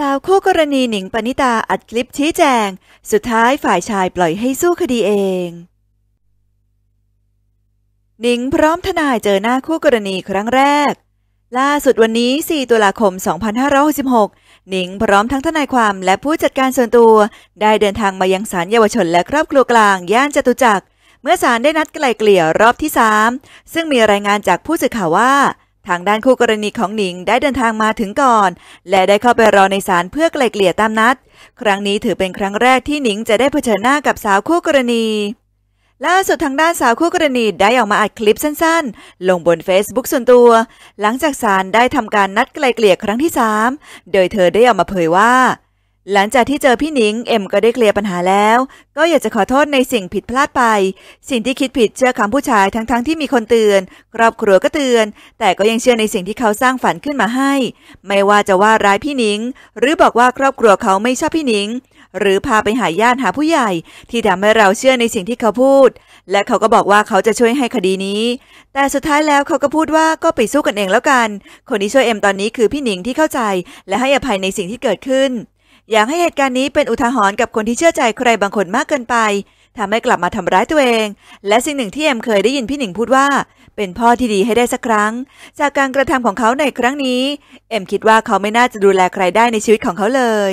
สาวคู่กรณีหนิงปณิตาอัดคลิปชี้แจง สุดท้ายฝ่ายชายปล่อยให้สู้คดีเอง หนิงพร้อมทนายเจอหน้าคู่กรณีครั้งแรก ล่าสุดวันนี้ 4 ตุลาคม 2566 หนิงพร้อมทั้งทนายความและผู้จัดการส่วนตัว ได้เดินทางมายังศาลเยาวชนและครอบครัวกลางย่านจตุจักร เมื่อศาลได้นัดไกล่เกลี่ยรอบที่ 3 ซึ่งมีรายงานจากผู้สื่อข่าวว่าทางด้านคู่กรณีของหนิงได้เดินทางมาถึงก่อน และได้เข้าไปรอในศาลเพื่อไกล่เกลี่ยตามนัด ครั้งนี้ถือเป็นครั้งแรกที่หนิงจะได้เผชิญหน้ากับสาวคู่กรณี ล่าสุดทางด้านสาวคู่กรณีได้ออกมาอัดคลิปสั้นๆ ลงบน Facebook ส่วนตัว หลังจากศาลได้ทำการนัดไกล่เกลี่ยครั้งที่ 3 โดยเธอได้ออกมาเผยว่าหลังจากที่เจอพี่หนิง เอ็ม ก็ได้เคลียร์ปัญหาแล้ว ก็อยากจะขอโทษในสิ่งผิดพลาดไป สิ่งที่คิดผิดเชื่อคำผู้ชายทั้งๆทที่มีคนเตือน ครอบครัวก็เตือน แต่ก็ยังเชื่อในสิ่งที่เขาสร้างฝันขึ้นมาให้ ไม่ว่าจะว่าร้ายพี่หนิง หรือบอกว่าครอบครัวเขาไม่ชอบพี่หนิง หรือพาไปหาญาติหาผู้ใหญ่ ที่ทำให้เราเชื่อในสิ่งที่เขาพูด และเขาก็บอกว่าเขาจะช่วยให้คดีนี้ แต่สุดท้ายแล้วเขาก็พูดว่าก็ไปสู้กันเองแล้วกัน คนที่ช่วยเอ็มตอนนี้คือพี่หนิงที่เข้าใจ และให้อภัยในสิ่งที่เกิดขึ้นอยากให้เหตุการณ์นี้เป็นอุทาหรณ์กับคนที่เชื่อใจใครบางคนมากเกินไปทาให้กลับมาทำร้ายตัวเอง และสิ่งหนึ่งที่เอ็มเคยได้ยินพี่หนิงพูดว่า เป็นพ่อที่ดีให้ได้สักครั้ง จากการกระทำของเขาในครั้งนี้เอ็มคิดว่าเขาไม่น่าจะดูแลใครได้ในชีวิตของเขาเลย